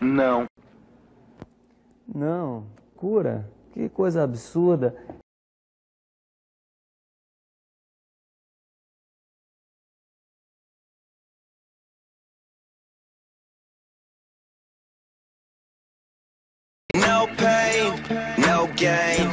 Não. Não, cura? Que coisa absurda. No pain, no gain.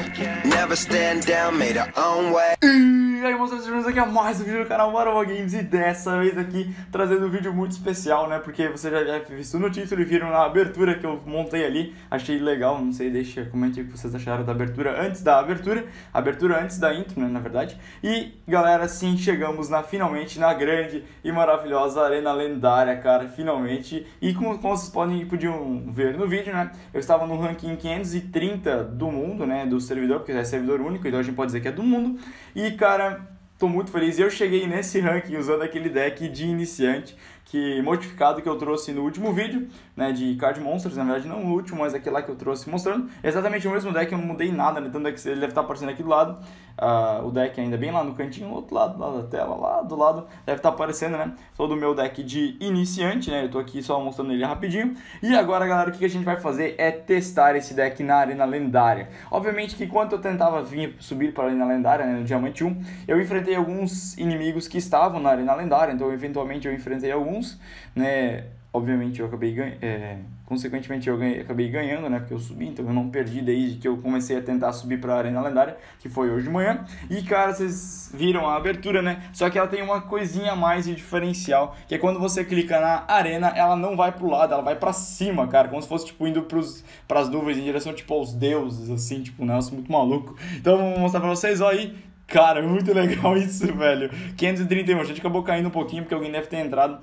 Never stand down, made a own way. E aí, moçada, estamos aqui a mais um vídeo do canal Marvel Games e dessa vez aqui trazendo um vídeo muito especial, né? Porque vocês já deve visto no título e viram na abertura que eu montei ali. Achei legal, não sei, deixa, comente o que vocês acharam da abertura antes da abertura, abertura antes da intro, né, na verdade. E, galera, sim, chegamos na finalmente na grande e maravilhosa Arena Lendária, cara, finalmente. E como, como vocês podem podiam ver no vídeo, né? Eu estava no ranking 530 do mundo, né, do servidor, porque é servidor único, então a gente pode dizer que é do mundo. E e cara, tô muito feliz. Eu cheguei nesse ranking usando aquele deck de iniciante que modificado que eu trouxe no último vídeo, né, de Card Monsters, na verdade não o último, mas aquele lá que eu trouxe mostrando, é exatamente o mesmo deck, eu não mudei nada, né, tanto é que ele deve estar aparecendo aqui do lado, uh, o deck ainda bem lá no cantinho, no outro lado, lá da tela, lá do lado, deve estar aparecendo, né, todo o meu deck de iniciante, né, eu tô aqui só mostrando ele rapidinho, e agora, galera, o que a gente vai fazer é testar esse deck na Arena Lendária, obviamente que quando eu tentava vir, subir para a Arena Lendária, né, no Diamante 1, eu enfrentei alguns inimigos que estavam na Arena Lendária, então eventualmente eu enfrentei alguns alguns, né? Obviamente eu acabei ganhando, é, consequentemente eu ganhei, acabei ganhando, né? Porque eu subi, então eu não perdi desde que eu comecei a tentar subir para a Arena Lendária, que foi hoje de manhã. E cara, vocês viram a abertura, né? Só que ela tem uma coisinha a mais de diferencial, que é quando você clica na arena, ela não vai pro lado, ela vai para cima, cara, como se fosse tipo indo pros, pras nuvens em direção tipo aos deuses, assim, tipo, um negócio muito maluco. Então eu vou mostrar para vocês, ó aí, Cara, é muito legal isso, velho. 531, a gente acabou caindo um pouquinho porque alguém deve ter entrado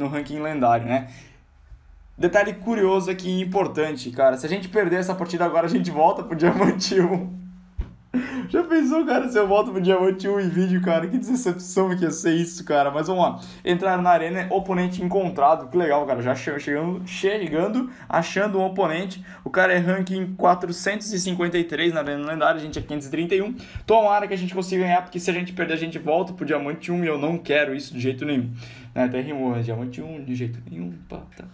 no ranking lendário, né? Detalhe curioso aqui e importante, cara. Se a gente perder essa partida agora, a gente volta pro Diamante 1. Já pensou, cara, se eu volto pro Diamante 1 em vídeo, cara? Que decepção que ia ser isso, cara. Mas vamos lá. Entrar na arena, oponente encontrado. Que legal, cara. Já chegando, chegando achando um oponente. O cara é ranking 453 na arena lendária. A gente é 531. Tomara que a gente consiga ganhar, porque se a gente perder, a gente volta pro Diamante 1 e eu não quero isso de jeito nenhum. Até rimou, né? Diamante 1, de jeito nenhum. Pá, tá.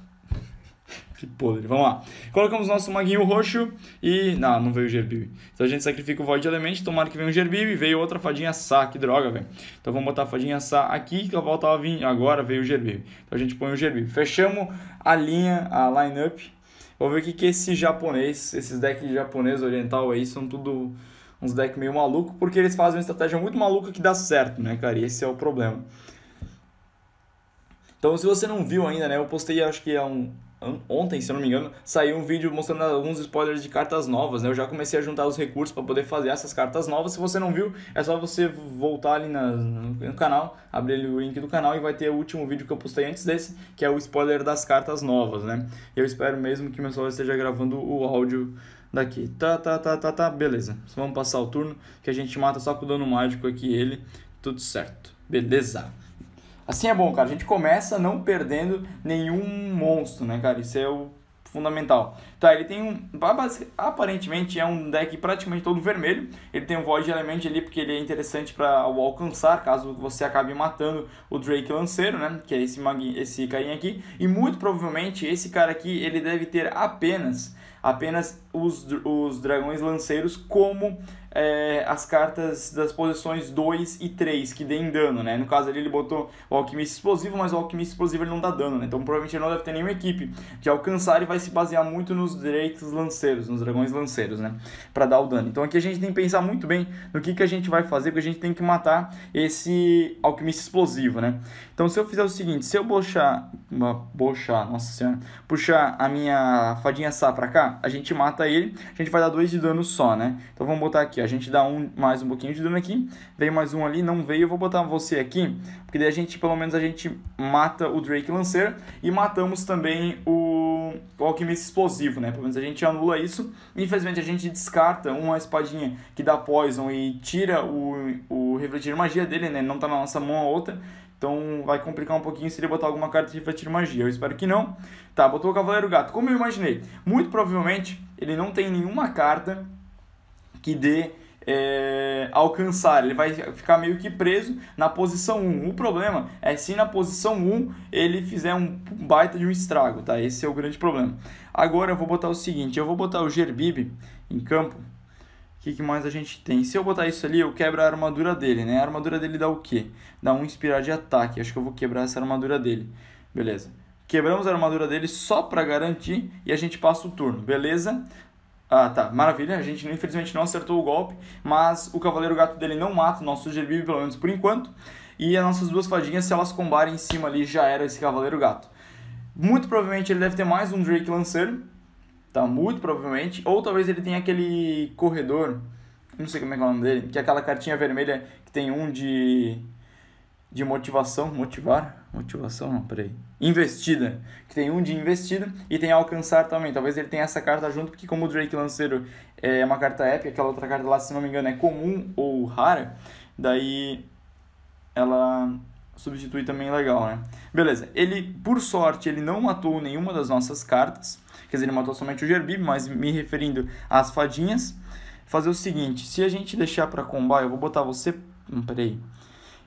Que podre. Vamos lá. Colocamos nosso maguinho roxo e. Não, não veio o Gerbib. Então a gente sacrifica o Void Element. Tomara que venha o Gerbibi. Veio outra fadinha Sá. Que droga, velho. Então vamos botar a fadinha Sá aqui. Que ela voltava vir Agora veio o Gerbib. Então a gente põe o Gerbib. Fechamos a linha, a lineup. Vou ver o que, que esse japonês, esses decks de japonês oriental aí, são tudo uns decks meio maluco. Porque eles fazem uma estratégia muito maluca que dá certo, né, cara? E esse é o problema. Então, se você não viu ainda, né? Eu postei, acho que é um, ontem, se eu não me engano, saiu um vídeo mostrando alguns spoilers de cartas novas, né? Eu já comecei a juntar os recursos para poder fazer essas cartas novas. Se você não viu, é só você voltar ali na, no canal, abrir o link do canal e vai ter o último vídeo que eu postei antes desse, que é o spoiler das cartas novas, né? Eu espero mesmo que o meu celular esteja gravando o áudio daqui. Tá, tá, tá, tá, tá, beleza. Só vamos passar o turno que a gente mata só com o dano mágico aqui ele, tudo certo. Beleza. Assim é bom, cara. A gente começa não perdendo nenhum monstro, né, cara? Isso é o fundamental. Tá, ele tem um. Aparentemente é um deck praticamente todo vermelho. Ele tem um Void Element ali porque ele é interessante para o alcançar, caso você acabe matando o Drake Lanceiro, né? Que é esse, esse carinha aqui. E muito provavelmente esse cara aqui ele deve ter apenas apenas os, os dragões lanceiros como é, as cartas das posições 2 e 3, que deem dano, né? No caso ali ele botou o Alquimista Explosivo, mas o Alquimista Explosivo ele não dá dano, né? Então provavelmente ele não deve ter nenhuma equipe de alcançar e vai se basear muito nos direitos lanceiros, nos dragões lanceiros, né? Pra dar o dano. Então aqui a gente tem que pensar muito bem no que, que a gente vai fazer, porque a gente tem que matar esse Alquimista Explosivo, né? Então se eu fizer o seguinte, se eu bochar, bochar, nossa senhora, puxar a minha fadinha Sá pra cá, a gente mata ele, a gente vai dar 2 de dano só, né? Então vamos botar aqui, a gente dá um, mais um pouquinho de dano aqui. Veio mais um ali, não veio. Eu vou botar você aqui. Porque daí a gente, pelo menos, a gente mata o Drake Lancer. E matamos também o, o Alquimista Explosivo, né? Pelo menos a gente anula isso. Infelizmente, a gente descarta uma espadinha que dá poison e tira o, o refletir magia dele, né? Não tá na nossa mão a outra. Então vai complicar um pouquinho se ele botar alguma carta de refletir magia. Eu espero que não. Tá, botou o Cavaleiro Gato. Como eu imaginei, muito provavelmente ele não tem nenhuma carta que dê é, alcançar. Ele vai ficar meio que preso na posição 1. O problema é se na posição 1 ele fizer um baita de um estrago, tá? Esse é o grande problema. Agora eu vou botar o seguinte, eu vou botar o Gerbib em campo. O que, que, mais a gente tem? Se eu botar isso ali, eu quebro a armadura dele, né? A armadura dele dá o quê? Dá um inspirar de ataque. Acho que eu vou quebrar essa armadura dele. Beleza. Quebramos a armadura dele só para garantir e a gente passa o turno, beleza? Ah, tá. Maravilha. A gente infelizmente não acertou o golpe, mas o Cavaleiro Gato dele não mata o nosso Gerbib, pelo menos por enquanto. E as nossas duas fadinhas, se elas combarem em cima ali, já era esse Cavaleiro Gato. Muito provavelmente ele deve ter mais um Drake Lancer. Tá, muito provavelmente. Ou talvez ele tenha aquele corredor, não sei como é, que é o nome dele, que é aquela cartinha vermelha que tem um de de motivação, motivar, motivação não, peraí, investida, que tem um de investida e tem alcançar também, talvez ele tenha essa carta junto, porque como o Drake Lanceiro é, é uma carta épica, aquela outra carta lá, se não me engano, é comum ou rara, daí ela substitui também legal, né? Beleza, ele, por sorte, ele não matou nenhuma das nossas cartas, quer dizer, ele matou somente o Gerbib, mas me referindo às fadinhas, fazer o seguinte, se a gente deixar para combar, eu vou botar você, hum, peraí,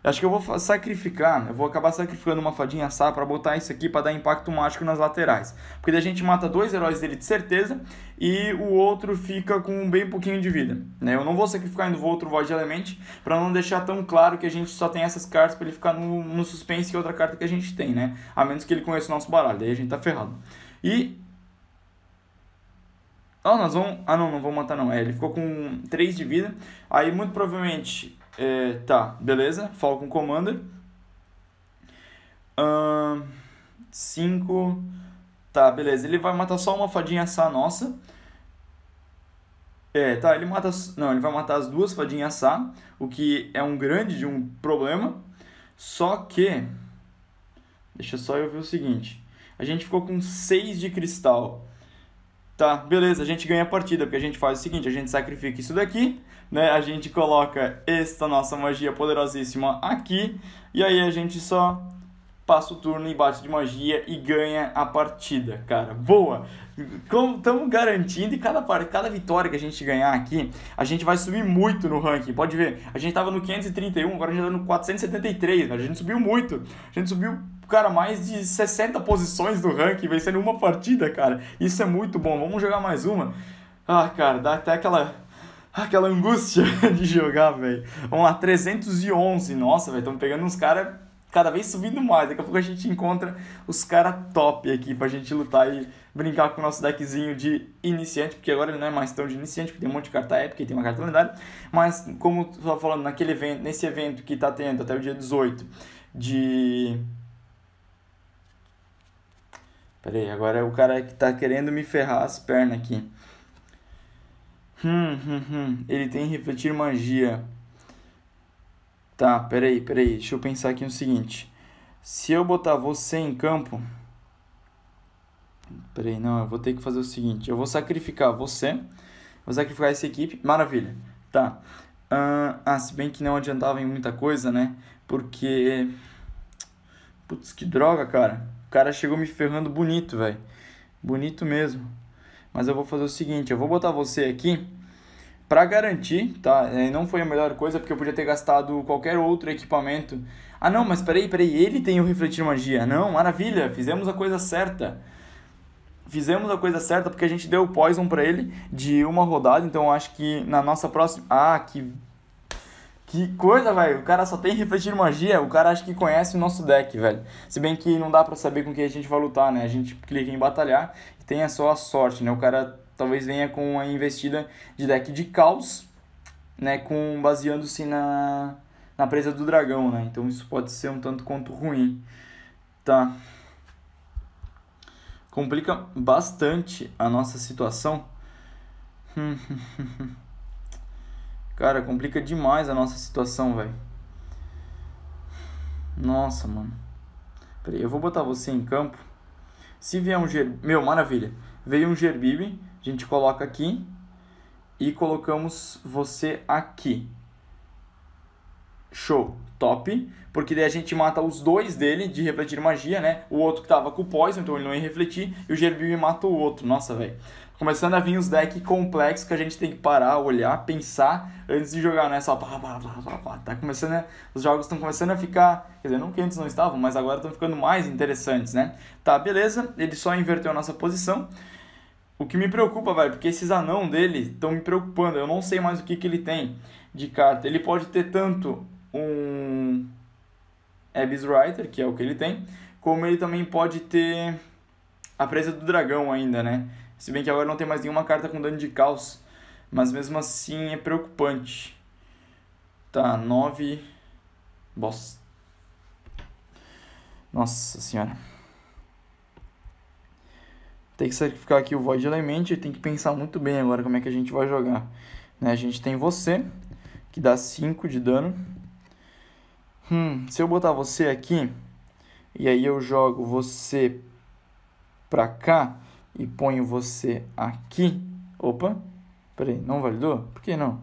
Acho que eu vou sacrificar, eu vou acabar sacrificando uma fadinha sá para botar isso aqui para dar impacto mágico nas laterais. Porque daí a gente mata dois heróis dele de certeza e o outro fica com bem pouquinho de vida. Né? Eu não vou sacrificar indo o outro Void Element para não deixar tão claro que a gente só tem essas cartas para ele ficar no, no suspense que é outra carta que a gente tem, né? A menos que ele conheça o nosso baralho, daí a gente tá ferrado. E ah, nós vamos. Ah, não, não vou matar, não. É, ele ficou com 3 de vida. Aí, muito provavelmente, é, tá, beleza. Falcon com o Commander. 5. Um, tá, beleza. Ele vai matar só uma fadinha assar nossa. É, tá, ele mata. Não, ele vai matar as duas fadinhas assar, o que é um grande de um problema. Só que. Deixa só eu ver o seguinte. A gente ficou com 6 de cristal. Tá, beleza, a gente ganha a partida, porque a gente faz o seguinte: a gente sacrifica isso daqui né? A gente coloca esta nossa magia poderosíssima aqui e aí a gente só passa o turno e bate de magia e ganha a partida, cara. Boa! Estamos garantindo e cada, cada vitória que a gente ganhar aqui, a gente vai subir muito no ranking. Pode ver, a gente estava no 531, agora a gente tá no 473, a gente subiu muito. A gente subiu, cara, mais de 60 posições do ranking, vencendo uma partida, cara. Isso é muito bom. Vamos jogar mais uma. Ah, cara, dá até aquela Aquela angústia de jogar, velho. Vamos lá, 311. Nossa, velho, estamos pegando uns caras cada vez subindo mais. Daqui a pouco a gente encontra os caras top aqui pra gente lutar e brincar com o nosso deckzinho de iniciante, porque agora ele não é mais tão de iniciante, porque tem um monte de carta épica e tem uma carta lendária. Mas, como eu tava falando, naquele evento, nesse evento que tá tendo até o dia 18 de. Pera aí, agora é o cara que tá querendo me ferrar as pernas aqui. Hum, hum, hum. Ele tem refletir magia. Tá, peraí, peraí. Deixa eu pensar aqui no seguinte. Se eu botar você em campo. Peraí, não, eu vou ter que fazer o seguinte. Eu vou sacrificar você. Vou sacrificar essa equipe. Maravilha. Tá. Uh, ah, se bem que não adiantava em muita coisa, né? Porque. Putz, que droga, cara. O cara chegou me ferrando bonito, velho. Bonito mesmo mas eu vou fazer o seguinte, eu vou botar você aqui para garantir, tá? É, não foi a melhor coisa porque eu podia ter gastado qualquer outro equipamento. Ah, não, mas peraí, peraí, ele tem o refletir magia. Não, maravilha, fizemos a coisa certa. Fizemos a coisa certa porque a gente deu o poison para ele de uma rodada, então acho que na nossa próxima, ah, que que coisa, velho. O cara só tem refletir magia. O cara acho que conhece o nosso deck, velho. Se bem que não dá para saber com quem a gente vai lutar, né? A gente clica em batalhar tenha só a sorte, né? O cara talvez venha com a investida de deck de caos, né? Com baseando-se na na presa do dragão, né? Então isso pode ser um tanto quanto ruim. Tá. Complica bastante a nossa situação. Cara, complica demais a nossa situação, velho. Nossa, mano. Peraí, eu vou botar você em campo. Se vier um gerb... Meu, maravilha. Veio um gerbibe, a gente coloca aqui e colocamos você aqui. Show, top. Porque daí a gente mata os dois dele de refletir magia, né? O outro que tava com o poison, então ele não ia refletir. E o Gerbil mata o outro. Nossa, velho. Começando a vir os decks complexos que a gente tem que parar, olhar, pensar antes de jogar, né? Só pá, pá, pá, Tá começando Os jogos estão começando a ficar. Quer dizer, não que antes não estavam, mas agora estão ficando mais interessantes, né? Tá, beleza. Ele só inverteu a nossa posição. O que me preocupa, velho, porque esses anão dele estão me preocupando. Eu não sei mais o que, que ele tem de carta. Ele pode ter tanto um Abyss Rider, que é o que ele tem, como ele também pode ter a presa do dragão ainda, né? Se bem que agora não tem mais nenhuma carta com dano de caos, mas mesmo assim é preocupante. Tá, 9... Boss. Nossa senhora. Tem que sacrificar aqui o Void Element e tem que pensar muito bem agora como é que a gente vai jogar. Né? A gente tem você, que dá 5 de dano. Hum, se eu botar você aqui, e aí eu jogo você pra cá e ponho você aqui. Opa, peraí, não validou? Por que não?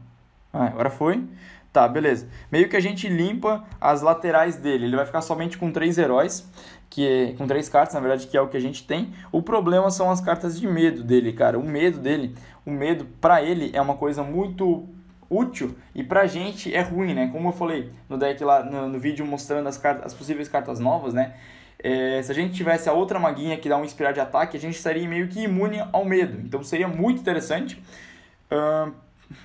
Ah, agora foi. Tá, beleza. Meio que a gente limpa as laterais dele. Ele vai ficar somente com três heróis, que é, com três cartas, na verdade, que é o que a gente tem. O problema são as cartas de medo dele, cara. O medo dele, o medo para ele é uma coisa muito útil e pra gente é ruim, né? Como eu falei no deck lá no, no vídeo mostrando as, cartas, as possíveis cartas novas, né? É, se a gente tivesse a outra maguinha que dá um inspirar de ataque, a gente estaria meio que imune ao medo. Então seria muito interessante. Uh,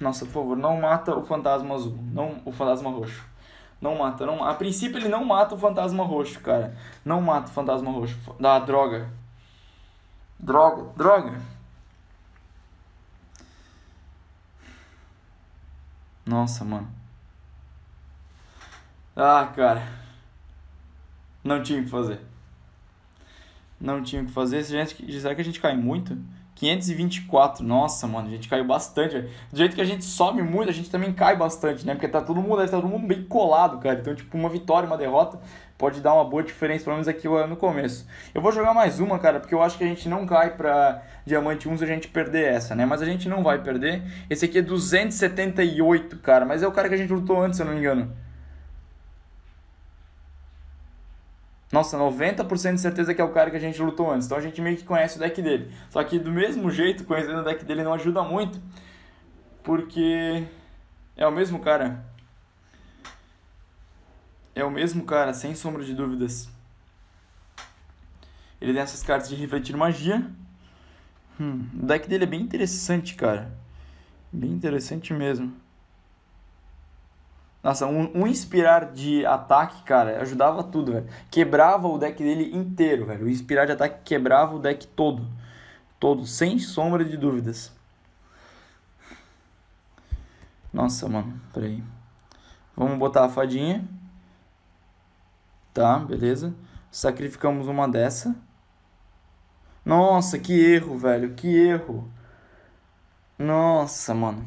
nossa, por favor, não mata o fantasma azul. Não o fantasma roxo. Não mata, não. A princípio ele não mata o fantasma roxo, cara. Não mata o fantasma roxo. Da droga. Droga, droga. Nossa, mano. Ah, cara. Não tinha o que fazer. Não tinha o que fazer. gente, será que a gente cai muito? 524, nossa, mano, a gente caiu bastante. Do jeito que a gente sobe muito, a gente também cai bastante, né? Porque tá todo mundo, tá todo mundo bem colado, cara. Então, tipo, uma vitória, uma derrota pode dar uma boa diferença, pelo menos aqui no começo. Eu vou jogar mais uma, cara, porque eu acho que a gente não cai pra Diamante 1 se a gente perder essa, né? Mas a gente não vai perder. Esse aqui é 278, cara, mas é o cara que a gente lutou antes, se eu não me engano. Nossa, 90% de certeza que é o cara que a gente lutou antes. Então a gente meio que conhece o deck dele. Só que do mesmo jeito, conhecendo o deck dele não ajuda muito. Porque é o mesmo cara. É o mesmo cara, sem sombra de dúvidas. Ele tem essas cartas de refletir magia. Hum, o deck dele é bem interessante, cara. Bem interessante mesmo. Nossa, um, um inspirar de ataque, cara, ajudava tudo, velho. Quebrava o deck dele inteiro, velho. O inspirar de ataque quebrava o deck todo. Todo, sem sombra de dúvidas. Nossa, mano, peraí. Vamos botar a fadinha. Tá, beleza. Sacrificamos uma dessa. Nossa, que erro, velho. Que erro. Nossa, mano.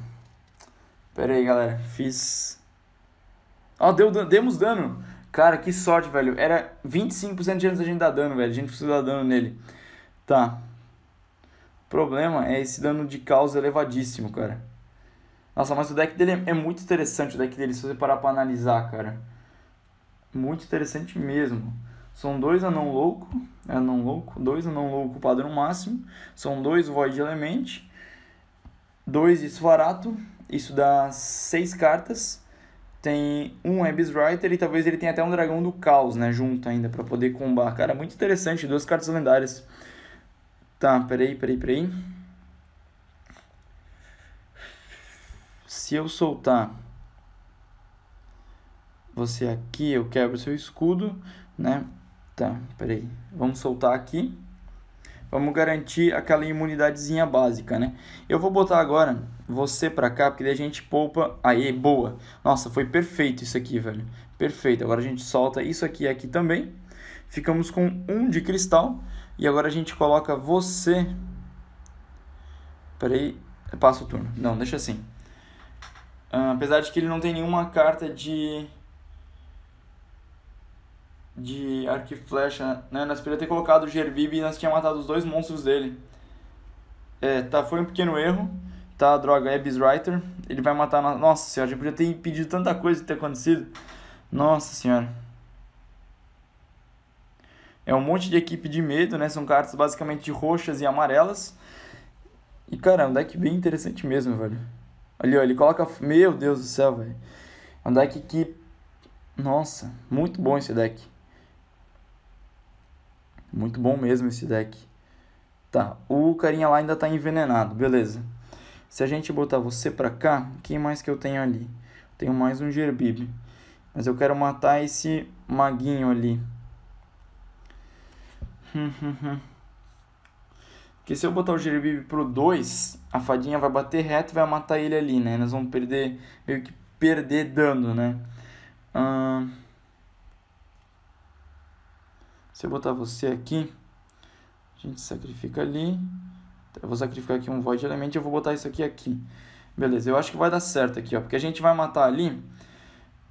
Pera aí, galera. Fiz Ó, deu, demos dano. Cara, que sorte, velho. Era 25% de chance da gente dar dano, velho. A gente precisa dar dano nele. Tá. O problema é esse dano de causa elevadíssimo, cara. Nossa, mas o deck dele é muito interessante, o deck dele, se você parar pra analisar, cara. Muito interessante mesmo. São dois anão louco, anão louco, dois anão louco padrão máximo, são dois void element, dois isso svarato, isso dá seis cartas tem um Abyss Writer e talvez ele tenha até um Dragão do Caos, né, junto ainda, para poder combar. Cara, muito interessante, duas cartas lendárias. Tá, peraí, peraí, peraí. Se eu soltar você aqui, eu quebro seu escudo, né? Tá, peraí. Vamos soltar aqui. Vamos garantir aquela imunidadezinha básica, né? Eu vou botar agora você pra cá, porque daí a gente poupa... Aí, boa! Nossa, foi perfeito isso aqui, velho. Perfeito. Agora a gente solta isso aqui e aqui também. Ficamos com um de cristal. E agora a gente coloca você... Peraí, passa o turno. Não, deixa assim. Ah, apesar de que ele não tem nenhuma carta de de arco e flecha, né? Nós poderíamos ter colocado o Gerbib e nós tínhamos matado os dois monstros dele. É, tá, foi um pequeno erro, tá? Droga, é Biswriter. Ele vai matar... Na... Nossa senhora, já podia ter impedido tanta coisa de ter acontecido. Nossa senhora. É um monte de equipe de medo, né? São cartas basicamente roxas e amarelas. E, cara, é um deck bem interessante mesmo, velho. Ali, ó, ele coloca... Meu Deus do céu, velho. É um deck que... Nossa, muito bom esse deck. Muito bom mesmo esse deck. Tá, o carinha lá ainda tá envenenado, beleza. Se a gente botar você pra cá, quem mais que eu tenho ali? Tenho mais um Gerbib. Mas eu quero matar esse maguinho ali. Porque se eu botar o Gerbib pro 2, a fadinha vai bater reto e vai matar ele ali, né? Nós vamos perder, meio que perder dano, né? Ahn... Uh... Se eu botar você aqui, a gente sacrifica ali. Eu vou sacrificar aqui um void element e eu vou botar isso aqui aqui. Beleza, eu acho que vai dar certo aqui, ó. Porque a gente vai matar ali.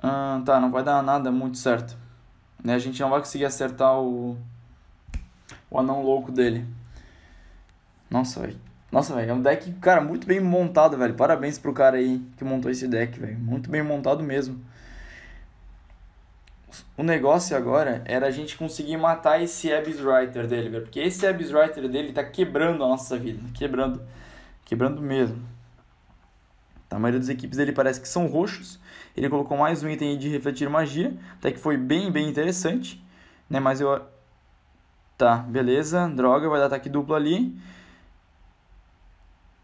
Hum, tá, não vai dar nada muito certo. Né? A gente não vai conseguir acertar o, o anão louco dele. Nossa, velho. Nossa, velho, é um deck, cara, muito bem montado, velho. Parabéns pro cara aí que montou esse deck, velho. Muito bem montado mesmo o negócio agora era a gente conseguir matar esse Abyss Writer dele, velho. Porque esse Abyss Writer dele tá quebrando a nossa vida. Quebrando. Quebrando mesmo. Então, a maioria das equipes dele parece que são roxos. Ele colocou mais um item de refletir magia. Até que foi bem, bem interessante. Né? Mas eu... Tá, beleza. Droga, vai dar ataque duplo ali.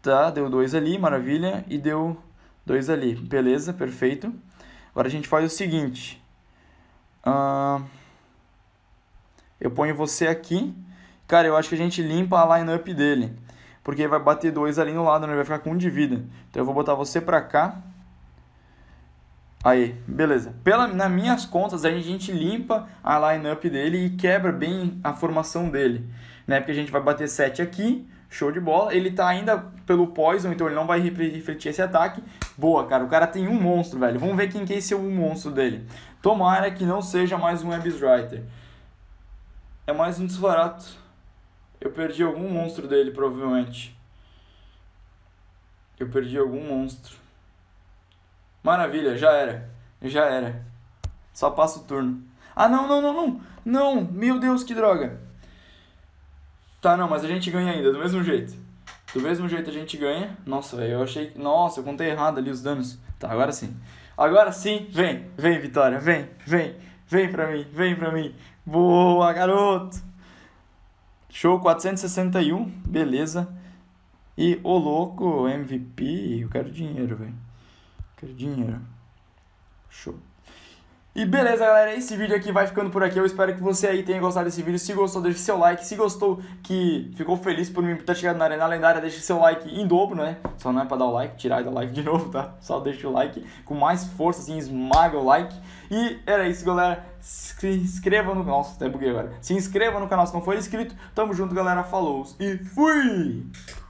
Tá, deu dois ali, maravilha. E deu dois ali. Beleza, perfeito. Agora a gente faz o seguinte eu ponho você aqui. Cara, eu acho que a gente limpa a lineup dele. Porque vai bater dois ali no lado, né? Ele vai ficar com um de vida. Então eu vou botar você pra cá. Aí, beleza. Pela, nas minhas contas, a gente limpa a lineup dele e quebra bem a formação dele. Né? Porque a gente vai bater 7 aqui. Show de bola. Ele tá ainda pelo poison, então ele não vai refletir esse ataque. Boa, cara. O cara tem um monstro, velho. Vamos ver quem que é esse um monstro dele. Tomara que não seja mais um Abyss Writer. É mais um desbarato. Eu perdi algum monstro dele, provavelmente. Eu perdi algum monstro. Maravilha, já era. Já era. Só passa o turno. Ah, não, não, não, não. Não, meu Deus, que droga. Tá, não, mas a gente ganha ainda, do mesmo jeito. Do mesmo jeito a gente ganha. Nossa, velho, eu achei... Nossa, eu contei errado ali os danos. Tá, agora sim. Agora sim, vem, vem, Vitória, vem, vem, vem pra mim, vem pra mim. Boa, garoto! Show 461, beleza. E o oh, louco, MVP, eu quero dinheiro, velho. Quero dinheiro. Show. E beleza, galera, esse vídeo aqui vai ficando por aqui. Eu espero que você aí tenha gostado desse vídeo. Se gostou, deixe seu like. Se gostou, que ficou feliz por mim por ter chegado na Arena Lendária, deixe seu like em dobro, né? Só não é pra dar o like, tirar e dar o like de novo, tá? Só deixa o like com mais força, assim, esmaga o like. E era isso, galera. Se inscreva no canal. Nossa, até buguei agora. Se inscreva no canal se não for inscrito. Tamo junto, galera. Falou e fui!